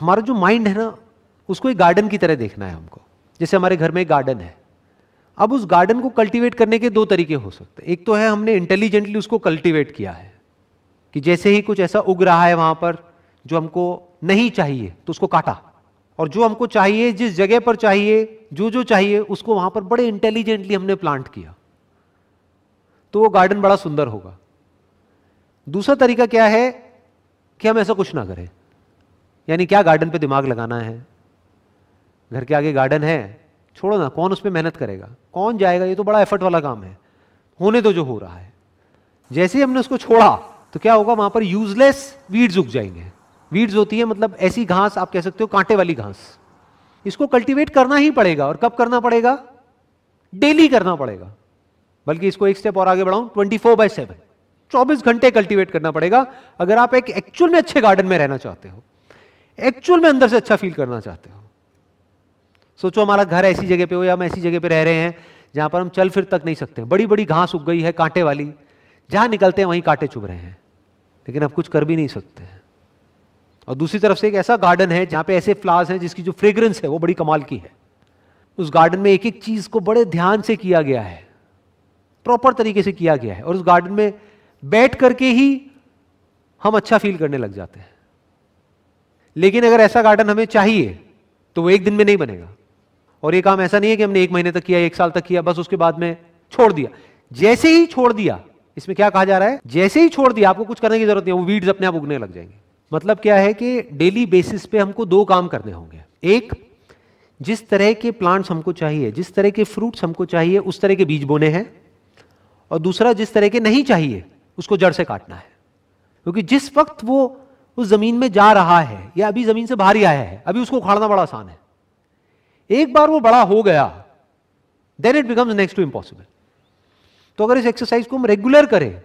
हमारा जो माइंड है ना उसको एक गार्डन की तरह देखना है हमको जैसे हमारे घर में एक गार्डन है अब उस गार्डन को कल्टीवेट करने के दो तरीके हो सकते हैं एक तो है हमने इंटेलिजेंटली उसको कल्टीवेट किया है कि जैसे ही कुछ ऐसा उग रहा है वहां पर जो हमको नहीं चाहिए तो उसको काटा और जो हमको चाहिए जिस जगह पर चाहिए जो जो चाहिए उसको वहां पर बड़े इंटेलिजेंटली हमने प्लांट किया तो वो गार्डन बड़ा सुंदर होगा दूसरा तरीका क्या है कि हम ऐसा कुछ ना करें यानी क्या गार्डन पे दिमाग लगाना है घर के आगे गार्डन है छोड़ो ना कौन उस पर मेहनत करेगा कौन जाएगा ये तो बड़ा एफर्ट वाला काम है होने तो जो हो रहा है जैसे ही हमने उसको छोड़ा तो क्या होगा वहां पर यूजलेस वीड्स उग जाएंगे वीड्स होती है मतलब ऐसी घास आप कह सकते हो कांटे वाली घास इसको कल्टीवेट करना ही पड़ेगा और कब करना पड़ेगा डेली करना पड़ेगा बल्कि इसको एक स्टेप और आगे बढ़ाऊं ट्वेंटी फोर बाय सेवन चौबीस घंटे कल्टीवेट करना पड़ेगा अगर आप एक एक्चुअल में अच्छे गार्डन में रहना चाहते हो एक्चुअल में अंदर से अच्छा फील करना चाहते हो सोचो हमारा घर ऐसी जगह पे हो या हम ऐसी जगह पे रह रहे हैं जहां पर हम चल फिर तक नहीं सकते बड़ी बड़ी घास उग गई है कांटे वाली जहां निकलते हैं वहीं कांटे चुभ रहे हैं लेकिन अब कुछ कर भी नहीं सकते और दूसरी तरफ से एक ऐसा गार्डन है जहां पे ऐसे फ्लावर्स हैं जिसकी जो फ्रेग्रेंस है वो बड़ी कमाल की है उस गार्डन में एक एक चीज को बड़े ध्यान से किया गया है प्रॉपर तरीके से किया गया है और उस गार्डन में बैठ करके ही हम अच्छा फील करने लग जाते हैं लेकिन अगर ऐसा गार्डन हमें चाहिए तो वो एक दिन में नहीं बनेगा और ये काम ऐसा नहीं है कि हमने एक महीने तक किया एक साल तक किया बस उसके बाद में छोड़ दिया जैसे ही छोड़ दिया इसमें क्या कहा जा रहा है जैसे ही छोड़ दिया आपको कुछ करने की जरूरत नहीं वो वीड्स अपने आप उगने लग जाएंगे मतलब क्या है कि डेली बेसिस पे हमको दो काम करने होंगे एक जिस तरह के प्लांट्स हमको चाहिए जिस तरह के फ्रूट्स हमको चाहिए उस तरह के बीज बोने हैं और दूसरा जिस तरह के नहीं चाहिए उसको जड़ से काटना है क्योंकि जिस वक्त वो उस जमीन में जा रहा है या अभी जमीन से बाहर ही आया है अभी उसको उखाड़ना बड़ा आसान है एक बार वो बड़ा हो गया then it becomes next to impossible तो अगर इस एक्सरसाइज को हम रेगुलर करें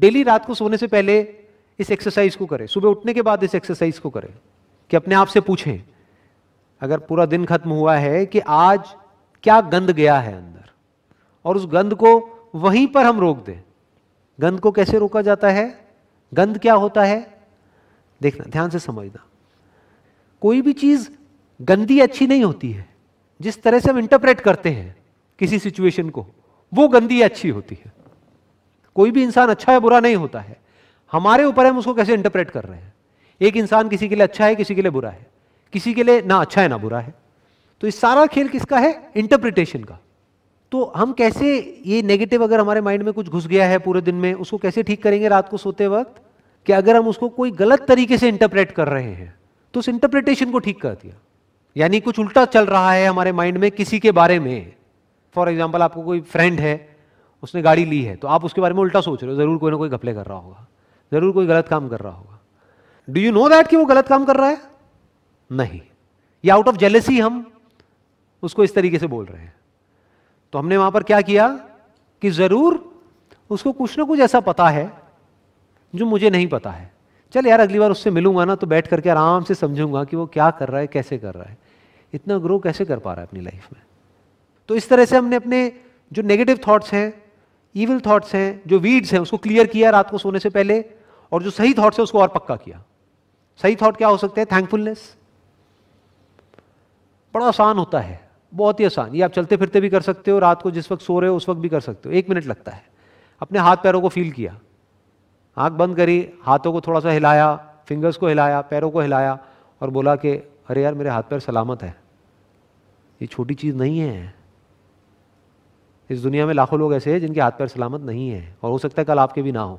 डेली रात को सोने से पहले इस एक्सरसाइज को करें सुबह उठने के बाद इस एक्सरसाइज को करें कि अपने आप से पूछें अगर पूरा दिन खत्म हुआ है कि आज क्या गंद गया है अंदर और उस गंद को वहीं पर हम रोक दें गंद को कैसे रोका जाता है गंद क्या होता है देखना ध्यान से समझना कोई भी चीज गंदी अच्छी नहीं होती है जिस तरह से हम इंटरप्रेट करते हैं किसी सिचुएशन को वो गंदी अच्छी होती है कोई भी इंसान अच्छा या बुरा नहीं होता है हमारे ऊपर हम उसको कैसे इंटरप्रेट कर रहे हैं एक इंसान किसी के लिए अच्छा है किसी के लिए बुरा है किसी के लिए ना अच्छा है ना बुरा है तो इस सारा खेल किसका है इंटरप्रिटेशन का तो हम कैसे ये नेगेटिव अगर हमारे माइंड में कुछ घुस गया है पूरे दिन में उसको कैसे ठीक करेंगे रात को सोते वक्त कि अगर हम उसको कोई गलत तरीके से इंटरप्रेट कर रहे हैं तो उस इंटरप्रिटेशन को ठीक कर दिया यानी कुछ उल्टा चल रहा है हमारे माइंड में किसी के बारे में फॉर एग्जाम्पल आपको कोई फ्रेंड है उसने गाड़ी ली है तो आप उसके बारे में उल्टा सोच रहे हो जरूर कोई ना कोई घपले कर रहा होगा जरूर कोई गलत काम कर रहा होगा डू यू नो दैट कि वो गलत काम कर रहा है नहीं या आउट ऑफ जेलेसी हम उसको इस तरीके से बोल रहे हैं तो हमने वहां पर क्या किया कि जरूर उसको कुछ ना कुछ ऐसा पता है जो मुझे नहीं पता है चल यार अगली बार उससे मिलूंगा ना तो बैठ करके आराम से समझूंगा कि वो क्या कर रहा है कैसे कर रहा है इतना ग्रो कैसे कर पा रहा है अपनी लाइफ में तो इस तरह से हमने अपने जो नेगेटिव थॉट्स हैं ईविल थॉट्स हैं जो वीड्स हैं उसको क्लियर किया रात को सोने से पहले और जो सही थॉट्स है उसको और पक्का किया सही थॉट क्या हो सकते हैं थैंकफुलनेस बड़ा आसान होता है बहुत ही आसान ये आप चलते फिरते भी कर सकते हो रात को जिस वक्त सो रहे हो उस वक्त भी कर सकते हो एक मिनट लगता है अपने हाथ पैरों को फील किया आंख बंद करी हाथों को थोड़ा सा हिलाया फिंगर्स को हिलाया पैरों को हिलाया और बोला कि अरे यार मेरे हाथ पैर सलामत है ये छोटी चीज़ नहीं है इस दुनिया में लाखों लोग ऐसे हैं जिनके हाथ पैर सलामत नहीं है और हो सकता है कल आपके भी ना हो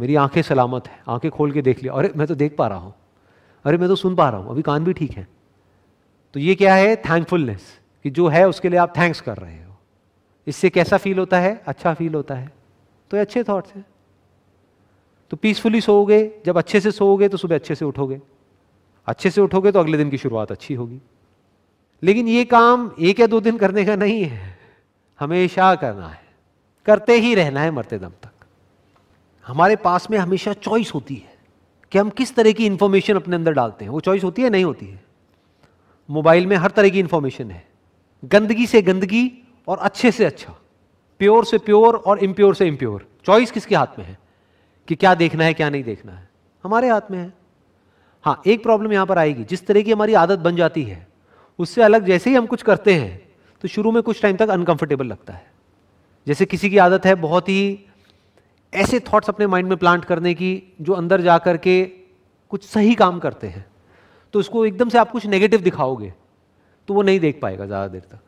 मेरी आंखें सलामत हैं आंखें खोल के देख लिया अरे मैं तो देख पा रहा हूँ अरे मैं तो सुन पा रहा हूँ अभी कान भी ठीक है तो ये क्या है थैंकफुलनेस कि जो है उसके लिए आप थैंक्स कर रहे हो इससे कैसा फील होता है अच्छा फील होता है तो ये अच्छे थॉट्स हैं तो पीसफुली सोओगे जब अच्छे से सोओगे तो सुबह अच्छे से उठोगे अच्छे से उठोगे तो अगले दिन की शुरुआत अच्छी होगी लेकिन ये काम एक या दो दिन करने का नहीं है हमेशा करना है करते ही रहना है मरते दम तक हमारे पास में हमेशा चॉइस होती है कि हम किस तरह की इंफॉर्मेशन अपने अंदर डालते हैं वो चॉइस होती है नहीं होती है मोबाइल में हर तरह की इंफॉर्मेशन है गंदगी से गंदगी और अच्छे से अच्छा प्योर से प्योर और इम्प्योर से इम्प्योर चॉइस किसके हाथ में है कि क्या देखना है क्या नहीं देखना है हमारे हाथ में है हाँ एक प्रॉब्लम यहां पर आएगी जिस तरह की हमारी आदत बन जाती है उससे अलग जैसे ही हम कुछ करते हैं तो शुरू में कुछ टाइम तक अनकंफर्टेबल लगता है जैसे किसी की आदत है बहुत ही ऐसे थॉट्स अपने माइंड में प्लांट करने की जो अंदर जा कर के कुछ सही काम करते हैं तो उसको एकदम से आप कुछ नेगेटिव दिखाओगे तो वो नहीं देख पाएगा ज़्यादा देर तक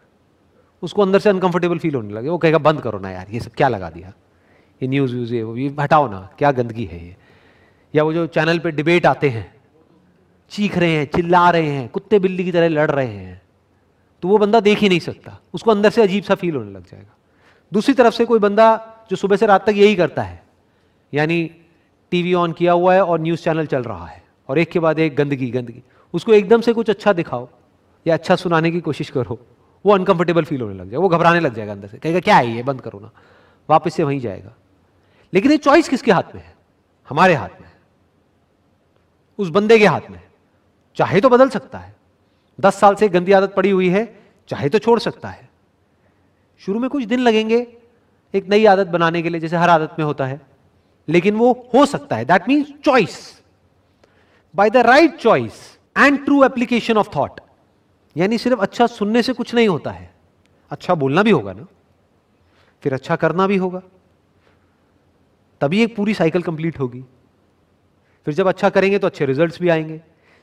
उसको अंदर से अनकंफर्टेबल फील होने लगे वो कहेगा बंद करो ना यार ये सब क्या लगा दिया ये न्यूज़ व्यूज़ ये वो ये हटाओ ना क्या गंदगी है ये या वो जो चैनल पे डिबेट आते हैं चीख रहे हैं चिल्ला रहे हैं कुत्ते बिल्ली की तरह लड़ रहे हैं तो वो बंदा देख ही नहीं सकता उसको अंदर से अजीब सा फील होने लग जाएगा दूसरी तरफ से कोई बंदा जो सुबह से रात तक यही करता है यानी टीवी ऑन किया हुआ है और न्यूज़ चैनल चल रहा है और एक के बाद एक गंदगी गंदगी उसको एकदम से कुछ अच्छा दिखाओ या अच्छा सुनाने की कोशिश करो वो अनकंफर्टेबल फील होने लग जाएगा वो घबराने लग जाएगा अंदर से कहेगा क्या है ये बंद करो ना वापस से वहीं जाएगा लेकिन ये चॉइस किसके हाथ में है हमारे हाथ में उस बंदे के हाथ में चाहे तो बदल सकता है दस साल से गंदी आदत पड़ी हुई है चाहे तो छोड़ सकता है शुरू में कुछ दिन लगेंगे एक नई आदत बनाने के लिए जैसे हर आदत में होता है लेकिन वो हो सकता है that means choice by the right choice and true application of thought यानी सिर्फ अच्छा सुनने से कुछ नहीं होता है अच्छा बोलना भी होगा ना फिर अच्छा करना भी होगा तभी एक पूरी साइकिल कंप्लीट होगी फिर जब अच्छा करेंगे तो अच्छे रिजल्ट्स भी आएंगे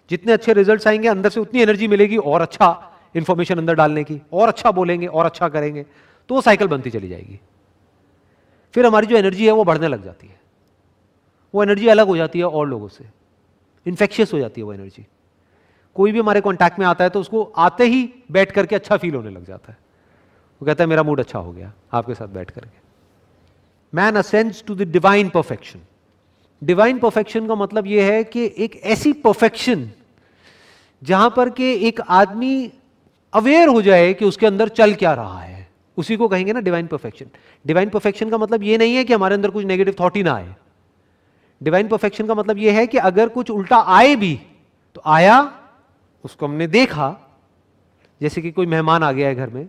जितने अच्छे रिजल्ट्स आएंगे अंदर से उतनी एनर्जी मिलेगी और अच्छा इंफॉर्मेशन अंदर डालने की और अच्छा बोलेंगे और अच्छा करेंगे तो वो साइकिल बनती चली जाएगी फिर हमारी जो एनर्जी है वो बढ़ने लग जाती है वो एनर्जी अलग हो जाती है और लोगों से इन्फेक्शियस हो जाती है वो एनर्जी कोई भी हमारे कॉन्टैक्ट में आता है तो उसको आते ही बैठ करके अच्छा फील होने लग जाता है वो कहता है मेरा मूड अच्छा हो गया आपके साथ बैठ करके man ascends to the divine perfection divine perfection का मतलब यह है कि एक ऐसी परफेक्शन जहां पर कि एक आदमी अवेयर हो जाए कि उसके अंदर चल क्या रहा है उसी को कहेंगे ना डिवाइन परफेक्शन डिवाइन परफेक्शन का मतलब यह नहीं है कि हमारे अंदर कुछ नेगेटिव थॉट ही ना आए डिवाइन परफेक्शन का मतलब यह है कि अगर कुछ उल्टा आए भी तो आया उसको हमने देखा जैसे कि कोई मेहमान आ गया है घर में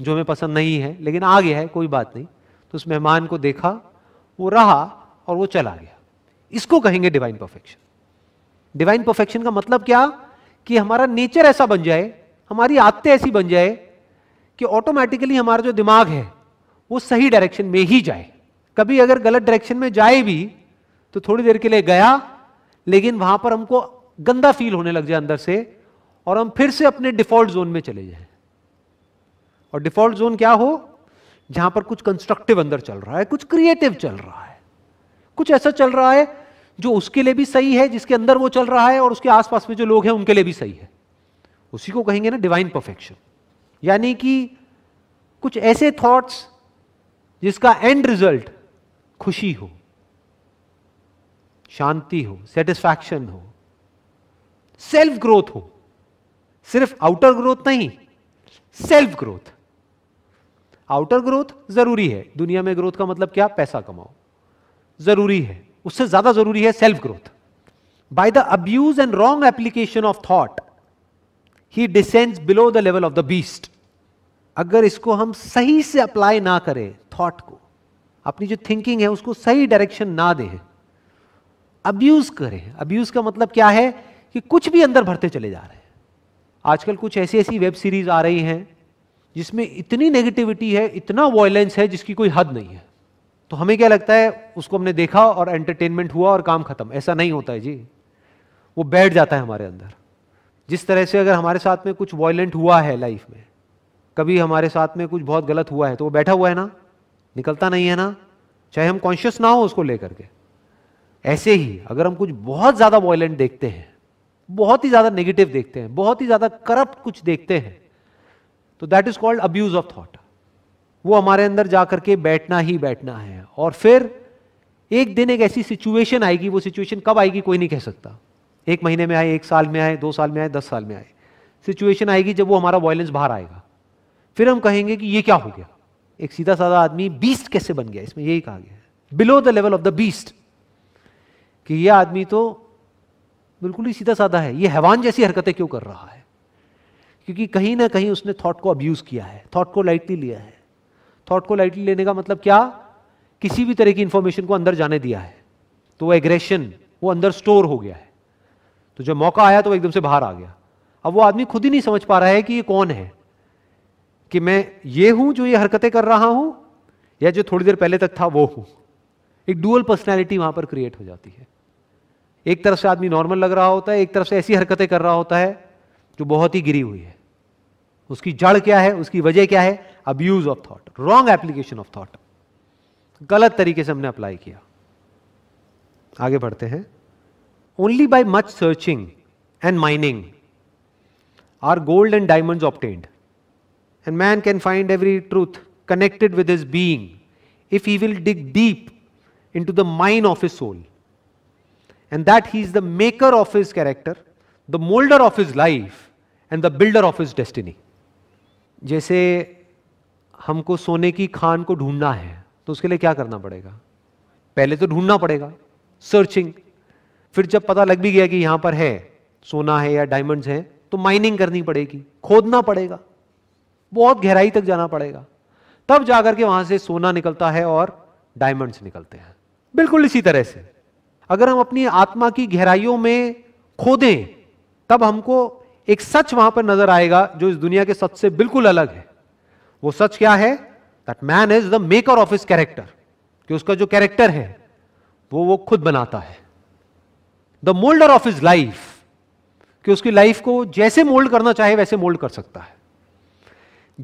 जो हमें पसंद नहीं है लेकिन आ गया है कोई बात नहीं तो उस मेहमान को देखा वो रहा और वो चला गया इसको कहेंगे डिवाइन परफेक्शन डिवाइन परफेक्शन का मतलब क्या कि हमारा नेचर ऐसा बन जाए हमारी आदतें ऐसी बन जाए कि ऑटोमेटिकली हमारा जो दिमाग है वो सही डायरेक्शन में ही जाए कभी अगर गलत डायरेक्शन में जाए भी तो थोड़ी देर के लिए गया लेकिन वहां पर हमको गंदा फील होने लग जाए अंदर से और हम फिर से अपने डिफॉल्ट जोन में चले जाए और डिफॉल्ट जोन क्या हो जहां पर कुछ कंस्ट्रक्टिव अंदर चल रहा है कुछ क्रिएटिव चल रहा है कुछ ऐसा चल रहा है जो उसके लिए भी सही है जिसके अंदर वो चल रहा है और उसके आसपास में जो लोग हैं उनके लिए भी सही है उसी को कहेंगे ना डिवाइन परफेक्शन यानी कि कुछ ऐसे थॉट्स जिसका एंड रिजल्ट खुशी हो शांति हो सेटिस्फैक्शन हो सेल्फ ग्रोथ हो सिर्फ आउटर ग्रोथ नहीं सेल्फ ग्रोथ आउटर ग्रोथ जरूरी है दुनिया में ग्रोथ का मतलब क्या पैसा कमाओ जरूरी है उससे ज्यादा जरूरी है self growth by the abuse and wrong application of thought he descends below the level of the beast अगर इसको हम सही से अप्लाई ना करें थॉट को अपनी जो थिंकिंग है उसको सही डायरेक्शन ना दें अब्यूज करें अब्यूज का मतलब क्या है कि कुछ भी अंदर भरते चले जा रहे हैं आजकल कुछ ऐसी ऐसी वेब सीरीज आ रही हैं जिसमें इतनी नेगेटिविटी है इतना वॉयलेंस है जिसकी कोई हद नहीं है तो हमें क्या लगता है उसको हमने देखा और एंटरटेनमेंट हुआ और काम खत्म ऐसा नहीं होता है जी वो बैठ जाता है हमारे अंदर जिस तरह से अगर हमारे साथ में कुछ वॉयलेंट हुआ है लाइफ में कभी हमारे साथ में कुछ बहुत गलत हुआ है तो वो बैठा हुआ है ना निकलता नहीं है ना चाहे हम कॉन्शियस ना हो उसको लेकर के ऐसे ही अगर हम कुछ बहुत ज़्यादा वॉयलेंट देखते हैं बहुत ही ज़्यादा नेगेटिव देखते हैं बहुत ही ज़्यादा करप्ट कुछ देखते हैं तो that is called abuse of thought वो हमारे अंदर जाकर के बैठना ही बैठना है और फिर एक दिन एक ऐसी सिचुएशन आएगी वो सिचुएशन कब आएगी कोई नहीं कह सकता एक महीने में आए एक साल में आए दो साल में आए दस साल में आए सिचुएशन आएगी जब वो हमारा वॉयलेंस बाहर आएगा फिर हम कहेंगे कि ये क्या हो गया एक सीधा साधा आदमी बीस्ट कैसे बन गया इसमें यही कहा गया है below the level of the beast कि ये आदमी तो बिल्कुल ही सीधा साधा है ये हैवान जैसी हरकतें क्यों कर रहा है क्योंकि कहीं ना कहीं उसने थॉट को अब्यूज किया है थॉट को लाइटली लिया है थॉट को लाइटली लेने का मतलब क्या किसी भी तरह की इंफॉर्मेशन को अंदर जाने दिया है तो वो एग्रेशन वो अंदर स्टोर हो गया है तो जब मौका आया तो वो एकदम से बाहर आ गया अब वो आदमी खुद ही नहीं समझ पा रहा है कि ये कौन है कि मैं ये हूं जो ये हरकतें कर रहा हूं या जो थोड़ी देर पहले तक था वो हूं एक डुअल पर्सनैलिटी वहां पर क्रिएट हो जाती है एक तरफ से आदमी नॉर्मल लग रहा होता है एक तरफ से ऐसी हरकतें कर रहा होता है जो बहुत ही गिरी हुई है उसकी जड़ क्या है उसकी वजह क्या है अब use of thought wrong application of thought गलत तरीके से हमने अप्लाई किया आगे बढ़ते हैं only by much searching and mining are gold and diamond obtained and man can find every truth connected with his being if you will dig deep into the mind of his soul and that he is the maker of his character the moulder of his life and the builder of his destiny जैसे हमको सोने की खान को ढूंढना है तो उसके लिए क्या करना पड़ेगा पहले तो ढूंढना पड़ेगा सर्चिंग फिर जब पता लग भी गया कि यहां पर है सोना है या डायमंड्स हैं तो माइनिंग करनी पड़ेगी खोदना पड़ेगा बहुत गहराई तक जाना पड़ेगा तब जाकर के वहां से सोना निकलता है और डायमंड्स निकलते हैं बिल्कुल इसी तरह से अगर हम अपनी आत्मा की गहराइयों में खोदें तब हमको एक सच वहां पर नजर आएगा जो इस दुनिया के सच से बिल्कुल अलग है वो सच क्या है that man is the maker of his character कि उसका जो कैरेक्टर है वो वो खुद बनाता है the moulder of his life कि उसकी लाइफ को जैसे मोल्ड करना चाहे वैसे मोल्ड कर सकता है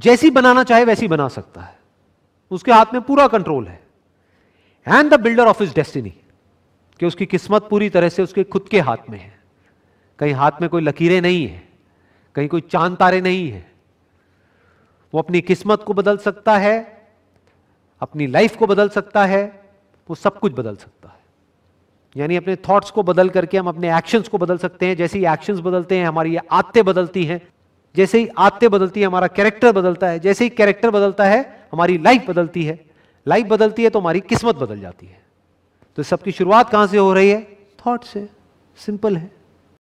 जैसी बनाना चाहे वैसी बना सकता है उसके हाथ में पूरा कंट्रोल है and the builder of his destiny कि उसकी किस्मत पूरी तरह से उसके खुद के हाथ में है कहीं हाथ में कोई लकीरें नहीं है कहीं कोई चांद तारे नहीं है वो अपनी किस्मत को बदल सकता है अपनी लाइफ को बदल सकता है वो सब कुछ बदल सकता है यानी अपने थॉट्स को बदल करके हम अपने एक्शंस को बदल सकते हैं जैसे ही एक्शंस बदलते हैं हमारी आते बदलती हैं जैसे ही आदतें बदलती है हमारा कैरेक्टर बदलता है जैसे ही कैरेक्टर बदलता है हमारी लाइफ बदलती है लाइफ बदलती है तो हमारी किस्मत बदल जाती है तो सबकी शुरुआत कहां से हो रही है थॉट से सिंपल है